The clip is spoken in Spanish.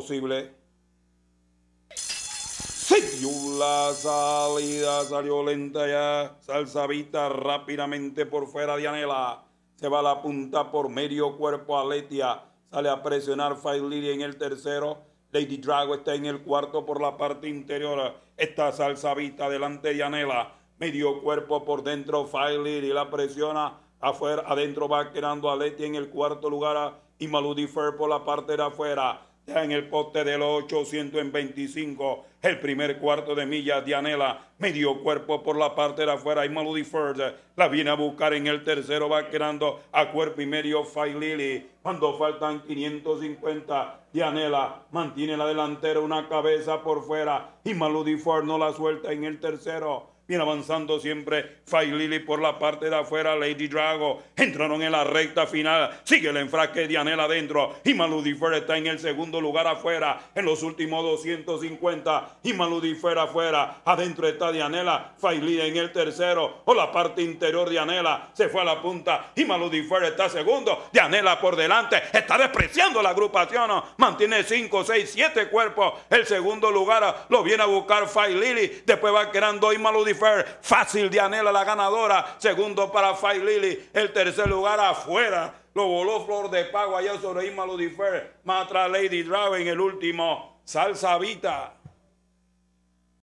posible. la salida, salió lenta ya. Salsavita rápidamente por fuera de Anela. Se va a la punta por medio cuerpo a Letia. Sale a presionar y en el tercero. Lady Drago está en el cuarto por la parte interior. Está Salsavita delante de Anela. Medio cuerpo por dentro y la presiona. Afuera, adentro va quedando a Letia en el cuarto lugar. Y Maludi Fer por la parte de afuera en el poste del 825, el primer cuarto de milla, Anela, medio cuerpo por la parte de afuera y Melody First la viene a buscar en el tercero, va quedando a cuerpo y medio, Fai Lili, cuando faltan 550, Dianela mantiene la delantera una cabeza por fuera y Maludifor no la suelta en el tercero. Viene avanzando siempre Failili por la parte de afuera, Lady Drago. Entraron en la recta final. Sigue el enfraque Dianela adentro. Y Maludifer está en el segundo lugar afuera. En los últimos 250. Y Maludifer afuera. Adentro está Dianela. Lily en el tercero. O la parte interior de Dianela. Se fue a la punta. Y Maludifer está segundo. Dianela por delante. Está despreciando la agrupación. Mantiene 5, 6, 7 cuerpos. El segundo lugar lo viene a buscar Fay Lily. Después va quedando Ima Ludifer. Fácil anhela la ganadora. Segundo para Fay Lily. El tercer lugar afuera. Lo voló Flor de Pago allá sobre Ima más Matra Lady Draven el último. Salsa Vita.